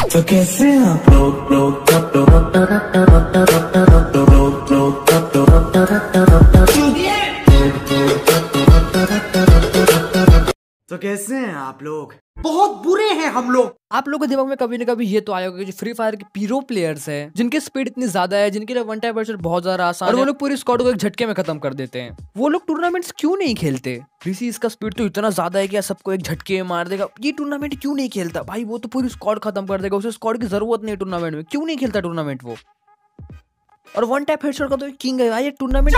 तो कैसे आप लोग लोग तब तो तो कैसे हैं आप लोग बहुत बुरे हैं हम लोग आप लोगों के दिमाग में कभी ना कभी ये तो आया होगा कि जो फ्री फायर के पीरो प्लेयर्स हैं जिनके स्पीड इतनी ज्यादा है जिनके लिए वन टाइम बचर बहुत ज्यादा आसान और वो लोग पूरी स्क्वाड को एक झटके में खत्म कर देते हैं वो लोग टूर्नामेंट्स क्यों नहीं खेलते किसी इसका स्पीड तो इतना ज्यादा है कि सबको एक झटके में मार देगा ये टूर्नामेंट क्यों नहीं खेलता भाई वो तो पूरी स्क्वाड खत्म कर देगा उसे स्क्वाड की जरूरत नहीं टूर्नामेंट में क्यों नहीं खेलता टूर्नामेंट वो और वन टाइप हेडशॉट का तो किंग है भाई ये टूर्नामेंट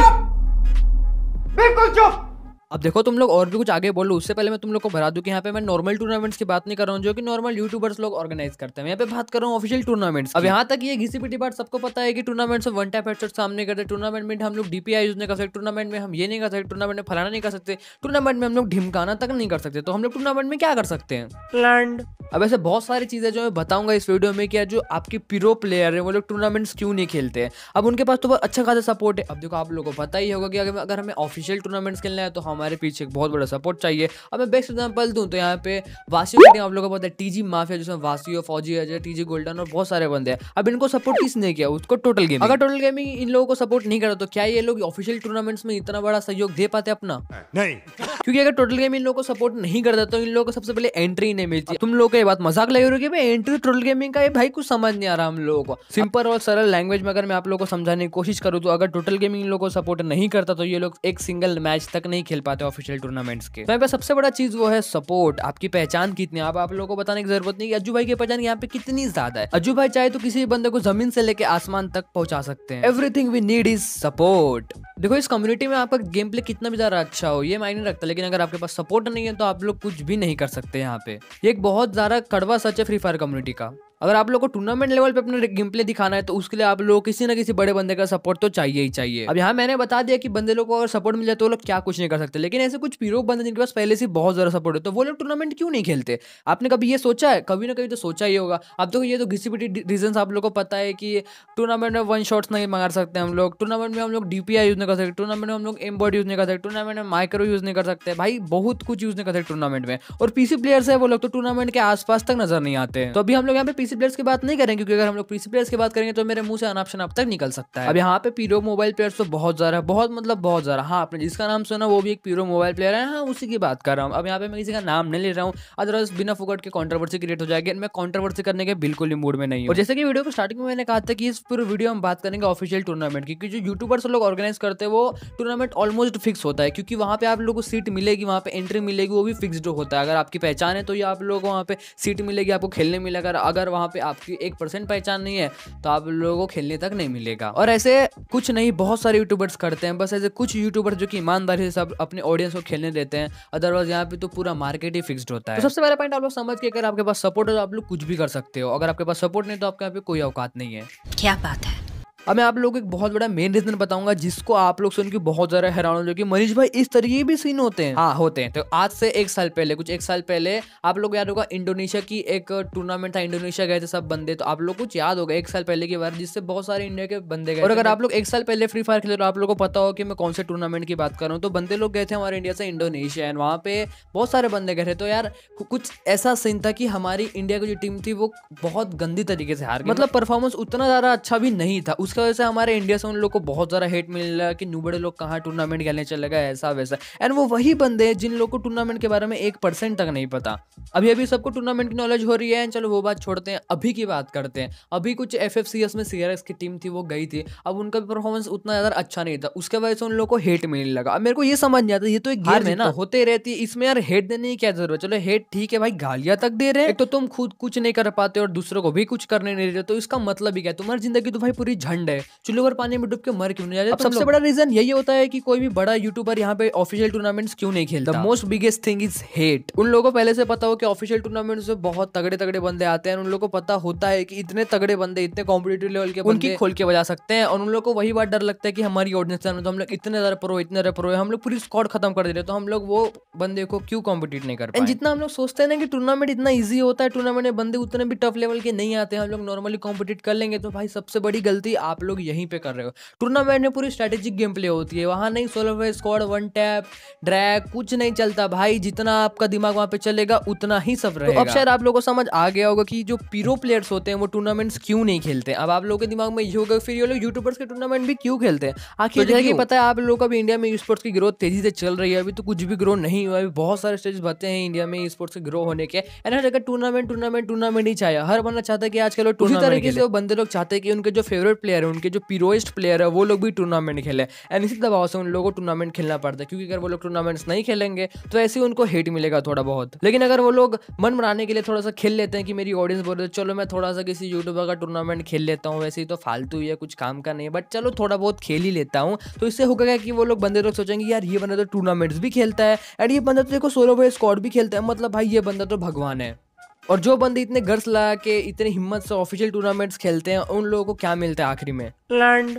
बिल्कुल चुप अब देखो तुम लोग और भी कुछ आगे बोलो उससे पहले मैं तुम लोग को भरा दूँ कि यहाँ पे मैं नॉर्मल टूर्नामेंट्स की बात नहीं कर रहा हूँ जो कि नॉर्मल यूट्यूबर्स लोग ऑर्गेनाइज करते हैं यहाँ पे बात कर रहा हूँ ऑफिशियल टूर्नामेंट्स अब यहाँ तक ये किसी भी डिपार्ट सबको पता है कि टूर्नामेंट्स में वन टाइप हेडसेट सामने करते टूर्नामेंट में हम लोग डी यूज नहीं कर सकते टूर्नामेंट में हम ये नहीं कर सकते टूर्नामेंट में फलाना नहीं कर सकते टूर्नामेंट में हम लोग ढिमकाना तक नहीं कर सकते तो हम लोग टूर्नामेंट में क्या कर सकते हैं लैंड अब ऐसे बहुत सारी चीज़ें जो मैं बताऊंगा इस वीडियो में क्या जो आपके प्रो प्लेयर है वो लोग टूर्नामेंट्स क्यों नहीं खेलते हैं अब उनके पास तो बहुत अच्छा खासा सपोर्ट है अब देखो आप लोगों को पता ही होगा कि अगर हमें ऑफिशियल टूर्नामेंट्स खेलना है तो हम हमारे पीछे एक बहुत बड़ा सपोर्ट चाहिए अब मैं बेस्ट एग्जाम्पल दूँ तो यहाँ पे वासी टीम आप लोगों को पता है टीजी माफिया जिसमें वासी हो फौजी अजय टीजी गोल्डन और बहुत सारे बंदे हैं अब इनको सपोर्ट किसने किया उसको टोटल गेम अगर टोटल गेमिंग इन लोगों को सपोर्ट नहीं करा तो क्या ये लोग ऑफिशियल टूर्नामेंट्स में इतना बड़ा सहयोग दे पाते अपना नहीं क्योंकि अगर टोटल गेम इन लोगों को सपोर्ट नहीं करता तो इन लोगों को सबसे पहले एंट्री नहीं मिलती तुम लोग का ये बात मजाक लगे रही भाई एंट्री टोटल गेमिंग का ये भाई कुछ समझ नहीं आ रहा हम लोगों को सिंपल और सरल लैंग्वेज में अगर मैं आप लोगों को समझाने की कोशिश करूँ तो अगर टोटल गेमिंग इन लोगों को सपोर्ट नहीं करता तो ये लोग एक सिंगल मैच तक नहीं खेल पाते हो ऑफिशियल टूर्नामेंट्स के तो यहाँ पे सबसे बड़ा चीज वो है सपोर्ट आपकी पहचान कितनी आप आप लोगों को बताने की जरूरत नहीं अज्जू भाई की पहचान यहाँ पे कितनी ज्यादा है अज्जू भाई चाहे तो किसी भी बंदे को जमीन से लेके आसमान तक पहुंचा सकते हैं everything we need is support देखो इस कम्युनिटी में आपका गेम प्ले कितना भी ज्यादा अच्छा हो ये मायने रखता लेकिन अगर आपके पास सपोर्ट नहीं है तो आप लोग कुछ भी नहीं कर सकते यहाँ पे ये एक बहुत ज्यादा कड़वा सच है फ्री फायर कम्युनिटी का अगर आप लोग को टूर्नामेंट लेवल पे अपना गेम प्ले दिखाना है तो उसके लिए आप लोग किसी ना किसी बड़े बंदे का सपोर्ट तो चाहिए ही चाहिए अब यहाँ मैंने बता दिया कि बंदे लोग को अगर सपोर्ट मिल जाए तो लोग क्या कुछ नहीं कर सकते लेकिन ऐसे कुछ पीरो बंदे जिनके पास पहले से बहुत ज्यादा सपोर्ट है तो वो लोग टूर्नामेंट क्यों नहीं खेलते आपने कभी ये सोचा है कभी ना कभी तो सोचा ही होगा अब तो ये तो घिसी पिटी रीजन आप लोग को पता है कि टूर्नामेंट में वन शॉट्स नहीं मार सकते हम लोग टूर्नामेंट में हम लोग डीपीआई यूज नहीं कर सकते टूर्नामेंट में हम लोग एम्बॉड यूज नहीं कर सकते टूर्नामेंट में माइक्रो यूज नहीं कर सकते भाई बहुत कुछ यूज नहीं कर सकते टूर्नामेंट में और पीसी प्लेयर्स है वो लोग तो टूर्नामेंट के आसपास तक नजर नहीं आते तो अभी हम लोग यहाँ पे पीसी प्लेयर्स की बात नहीं करेंगे क्योंकि अगर हम लोग पीसी प्लेयर्स की बात करेंगे तो मेरे मुंह से अनापशन अब तक निकल सकता है अब यहाँ पे पीरो मोबाइल प्लेयर्स तो बहुत ज़्यादा बहुत मतलब बहुत ज़्यादा हाँ आपने जिसका नाम सुना वो भी एक पीरो मोबाइल प्लेयर है हाँ उसी की बात कर रहा हूँ अब यहाँ पे मैं किसी का नाम नहीं ले रहा हूँ अदरवाइज बिना फुकट के कॉन्ट्रोवर्सी क्रिएट हो जाएगी मैं कॉन्ट्रोवर्सी करने के बिल्कुल ही मूड में नहीं और जैसे कि वीडियो को स्टार्टिंग में मैंने कहा था कि इस पूरे वीडियो हम बात करेंगे ऑफिशियल टूर्नामेंट की क्योंकि जो यूट्यूबर्स लोग ऑर्गेनाइज करते हैं वो टूर्नामेंट ऑलमोस्ट फिक्स होता है क्योंकि वहाँ पे आप लोग को सीट मिलेगी वहाँ पे एंट्री मिलेगी वो भी फिक्सड होता है अगर आपकी पहचान है तो ये आप लोगों को वहाँ पे सीट मिलेगी आपको खेलने मिलेगा अगर वहाँ पे आपकी एक परसेंट पहचान नहीं है तो आप लोगों को खेलने तक नहीं मिलेगा और ऐसे कुछ नहीं बहुत सारे यूट्यूबर्स करते हैं बस ऐसे कुछ यूट्यूबर्स जो कि ईमानदारी से सब अपने ऑडियंस को खेलने देते हैं अदरवाइज यहाँ पे तो पूरा मार्केट ही फिक्सड होता है तो सबसे पहला पॉइंट आप लोग समझ के अगर आपके पास सपोर्ट है तो आप लोग कुछ भी कर सकते हो अगर आपके पास सपोर्ट नहीं तो आपके यहाँ पे कोई औकात नहीं है क्या बात है अब मैं आप लोग एक बहुत बड़ा मेन रीजन बताऊंगा जिसको आप लोग सुन के बहुत ज्यादा हैरान हो जाओगे मनीष भाई इस तरीके भी सीन होते हैं हाँ होते हैं तो आज से एक साल पहले कुछ एक साल पहले आप लोग याद होगा इंडोनेशिया की एक टूर्नामेंट था इंडोनेशिया गए थे सब बंदे तो आप लोग कुछ याद होगा एक साल पहले की बार जिससे बहुत सारे इंडिया के बंदे गए और अगर आप लोग एक साल पहले फ्री फायर खेले तो आप लोग को पता हो कि मैं कौन से टूर्नामेंट की बात कर रहा हूँ तो बंदे लोग गए थे हमारे इंडिया से इंडोनेशिया एंड वहाँ पे बहुत सारे बंदे गए थे तो यार कुछ ऐसा सीन था कि हमारी इंडिया की जो टीम थी वो बहुत गंदी तरीके से हार गई मतलब परफॉर्मेंस उतना ज्यादा अच्छा भी नहीं था उसके इसकी वजह से हमारे इंडिया से उन लोग को बहुत ज़्यादा हेट मिलने लगा कि नूबड़े लोग कहाँ टूर्नामेंट खेलने चले गए ऐसा वैसा एंड वो वही बंदे हैं जिन लोग को टूर्नामेंट के बारे में एक परसेंट तक नहीं पता अभी अभी सबको टूर्नामेंट की नॉलेज हो रही है चलो वो बात छोड़ते हैं अभी की बात करते हैं अभी कुछ एफ में सी की टीम थी वो गई थी अब उनका भी परफॉर्मेंस उतना ज़्यादा अच्छा नहीं था उसके वजह से उन लोग को हेट मिलने लगा अब मेरे को ये समझ नहीं आता ये तो एक गेम है ना तो होते रहती है इसमें यार हेट देने की क्या जरूरत है चलो हेट ठीक है भाई गालियाँ तक दे रहे हैं तो तुम खुद कुछ नहीं कर पाते और दूसरों को भी कुछ करने नहीं देते तो इसका मतलब ही क्या तुम्हारी जिंदगी तो भाई पूरी झंड ठंड है चुल्लू और पानी में डूब के मर क्यों जाते सबसे बड़ा रीजन यही होता है कि कोई भी बड़ा यूट्यूबर यहाँ पे ऑफिशियल टूर्नामेंट्स क्यों नहीं खेलता most biggest thing is hate उन लोगों को पहले से पता हो कि ऑफिशियल टूर्नामेंट्स में बहुत तगड़े तगड़े बंदे आते हैं उन लोगों को पता होता है कि इतने तगड़े बंदे इतने कॉम्पिटेटिव लेवल के उनकी खोल के बजा सकते हैं और उन लोग को वही बात डर लगता है कि हमारी ऑडियंस में तो हम लोग इतने ज्यादा प्रो इतने ज्यादा प्रो है हम लोग पूरी स्कॉड खत्म कर देते तो हम लोग वो बंदे को क्यों कॉम्पिटिट नहीं कर एंड जितना हम लोग सोचते हैं ना कि टूर्नामेंट इतना ईजी होता है टूर्नामेंट में बंदे उतने भी टफ लेवल के नहीं आते हैं हम लोग नॉर्मली कॉम्पिटिट कर लेंगे तो भाई सबसे बड़ी गलती आप लोग यहीं पे कर रहे हो टूर्नामेंट में पूरी स्ट्रैटेजिक गेम प्ले होती है वहाँ नहीं सोलो वे स्क्वाड वन टैप ड्रैग कुछ नहीं चलता भाई जितना आपका दिमाग वहाँ पे चलेगा उतना ही सब रहेगा तो अब शायद आप लोगों को समझ आ गया होगा कि जो पीरो प्लेयर्स होते हैं वो टूर्नामेंट्स क्यों नहीं खेलते अब आप लोगों के दिमाग में ये होगा फिर ये लोग यूट्यूबर्स के टूर्नामेंट भी क्यों खेलते हैं हाँ, आखिर तो जैसे कि पता है आप लोगों का इंडिया में स्पोर्ट्स की ग्रोथ तेजी से चल रही है अभी तो कुछ भी ग्रो नहीं हुआ अभी बहुत सारे स्टेज बचे हैं इंडिया में स्पोर्ट्स के ग्रो होने के एंड हर जगह टूर्नामेंट टूर्नामेंट टूर्नामेंट ही चाहिए हर बंदा चाहता है कि आजकल उसी तरीके से वो बंदे लोग चाहते हैं कि उनके जो फेवरेट प्लेयर प्लेयर है उनके जो पीरोस्ट प्लेयर है वो लोग भी टूर्नामेंट खेले एंड इसी दबाव से उन लोगों को टूर्नामेंट खेलना पड़ता है क्योंकि अगर वो लोग टूर्नामेंट्स नहीं खेलेंगे तो ऐसे ही उनको हेट मिलेगा थोड़ा बहुत लेकिन अगर वो लोग मन बनाने के लिए थोड़ा सा खेल लेते हैं कि मेरी ऑडियंस बोल रही है चलो मैं थोड़ा सा किसी यूट्यूबर का टूर्नामेंट खेल लेता हूँ वैसे ही तो फालतू ही है कुछ काम का नहीं है बट चलो थोड़ा बहुत खेल ही लेता हूँ तो इससे होगा क्या कि वो लोग बंदे लोग तो सोचेंगे यार ये बंदा तो टूर्नामेंट्स भी खेलता है एंड ये बंदा तो देखो सोलो वे स्कॉड भी खेलता है मतलब भाई ये बंदा तो भगवान है और जो बंदे इतने गर्स लगा के इतने हिम्मत से ऑफिशियल टूर्नामेंट्स खेलते हैं उन लोगों को क्या मिलता है आखिरी में लैंड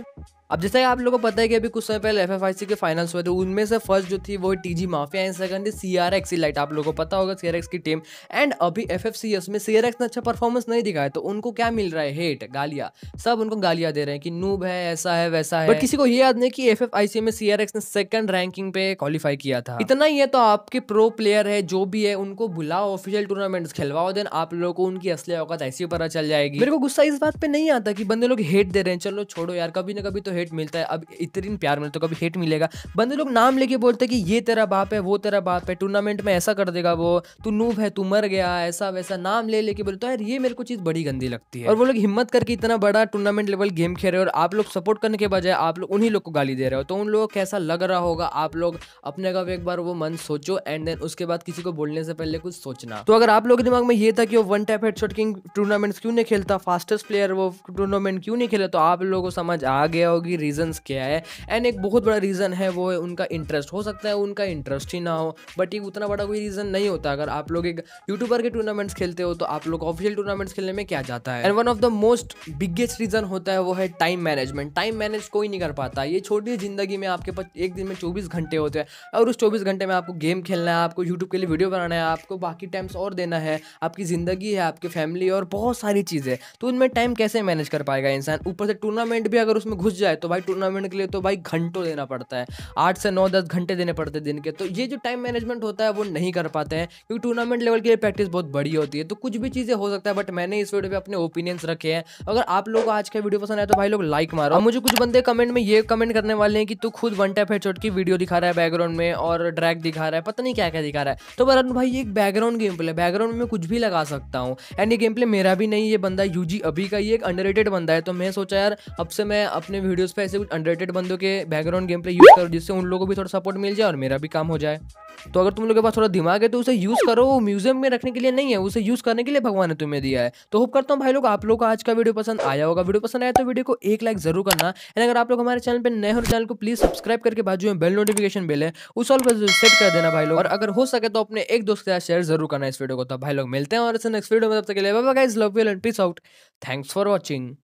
अब जैसा आप लोगों को पता है कि अभी कुछ समय पहले एफ के फाइनल्स हुए थे उनमें से फर्स्ट जो थी वो T G mafia and second थी सी आर एक्स लाइट आप लोगों को पता होगा सीआरएक्स की टीम एंड अभी एफ एफ सी एस में सी ने अच्छा परफॉर्मेंस नहीं दिखाया तो उनको क्या मिल रहा है हेट गालिया सब उनको गालिया दे रहे हैं कि नूब है ऐसा है वैसा है बट किसी को ये याद नहीं कि एफ एफ आई सी में सी ने सेकंड रैंकिंग पे क्वालिफाई किया था इतना ही है तो आपके प्रो प्लेयर है जो भी है उनको बुलाओ ऑफिशियल टूर्नामेंट खेलवाओ देन आप लोगों को उनकी असली औकात ऐसी पता चल जाएगी मेरे को गुस्सा इस बात पे नहीं आता कि बंदे लोग हेट दे रहे हैं चलो छोड़ो यार कभी ना कभी तो हेट मिलता है अब इतनी प्यार मिलता है तो कभी हेट मिलेगा बंदे लोग नाम लेके बोलते हैं कि ये तेरा बाप है वो तेरा बाप है टूर्नामेंट में ऐसा कर देगा वो तू नूब है तू मर गया ऐसा वैसा नाम ले लेके बोलते तो यार ये मेरे को चीज़ बड़ी गंदी लगती है और वो लोग हिम्मत करके इतना बड़ा टूर्नामेंट लेवल गेम खेल रहे हो और आप लोग सपोर्ट करने के बजाय आप लोग उन्हीं लोग को गाली दे रहे हो तो उन लोगों को कैसा लग रहा होगा आप लोग अपने का एक बार वो मन सोचो एंड देन उसके बाद किसी को बोलने से पहले कुछ सोचना तो अगर आप लोग के दिमाग में ये था कि वो one tap shot king tournaments क्यों नहीं खेलता फास्टेस्ट प्लेयर वो टूर्नामेंट क्यों नहीं खेला तो आप लोगों को समझ आ गया होगी कि रीज़न्स क्या है एंड एक बहुत बड़ा रीज़न है वो है उनका इंटरेस्ट हो सकता है उनका इंटरेस्ट ही ना हो बट ये उतना बड़ा कोई रीज़न नहीं होता अगर आप लोग एक यूट्यूबर के टूर्नामेंट्स खेलते हो तो आप लोग ऑफिशियल टूर्नामेंट्स खेलने में क्या जाता है and one of the most biggest reason होता है वो है टाइम मैनेजमेंट टाइम मैनेज कोई नहीं कर पाता ये छोटी ज़िंदगी में आपके पास एक दिन में चौबीस घंटे होते हैं और उस चौबीस घंटे में आपको गेम खेलना है आपको यूट्यूब के लिए वीडियो बनाना है आपको बाकी टाइम्स और देना है आपकी ज़िंदगी है आपकी फैमिली और बहुत सारी चीज़ें तो उनमें टाइम कैसे मैनेज कर पाएगा इंसान ऊपर से टूर्नामेंट भी अगर उसमें घुस जाए तो भाई टूर्नामेंट के लिए तो भाई घंटों देना पड़ता है आठ से नौ दस घंटे देने पड़ते हैं दिन के तो ये जो टाइम मैनेजमेंट होता है वो नहीं कर पाते हैं क्योंकि टूर्नामेंट लेवल के लिए प्रैक्टिस बहुत बड़ी होती है तो कुछ भी चीज़ें हो सकता है बट मैंने इस वीडियो पर अपने ओपिनियंस रखे हैं अगर आप लोग आज का वीडियो पसंद आया तो भाई लोग लाइक मारो और मुझे कुछ बंदे कमेंट में ये कमेंट करने वाले हैं कि तू खुद वन टाइप हेड की वीडियो दिखा रहा है बैकग्राउंड में और ड्रैक दिखा रहा है पता नहीं क्या क्या दिखा रहा है तो वरुण भाई एक बैकग्राउंड गेम प्ले बैकग्राउंड में कुछ भी लगा सकता हूँ एंड ये गेम प्ले मेरा भी नहीं ये बंदा यूजी अभी का ही एक अंडर बंदा है तो मैं सोचा यार अब से मैं अपने वीडियो चैनल्स पे ऐसे कुछ अंडरटेड बंदों के बैकग्राउंड गेम पे यूज़ करो जिससे उन लोगों को भी थोड़ा सपोर्ट मिल जाए और मेरा भी काम हो जाए तो अगर तुम लोग के पास थोड़ा दिमाग है तो उसे यूज़ करो वो म्यूजियम में रखने के लिए नहीं है उसे यूज़ करने के लिए भगवान ने तुम्हें दिया है तो होप करता हूँ भाई लोग आप लोग को आज का वीडियो पसंद आया होगा वीडियो पसंद आया तो वीडियो को एक लाइक जरूर करना एंड अगर आप लोग हमारे चैनल पर नए हो चैनल तो को प्लीज़ सब्सक्राइब करके बाजू में बेल नोटिफिकेशन बेल है उस ऑल पर सेट कर देना भाई लोग और अगर हो सके तो अपने एक दोस्त के साथ शेयर जरूर करना इस वीडियो को तो भाई लोग मिलते हैं और नेक्स्ट वीडियो में तब तक के लिए bye guys love you and peace out thanks for watching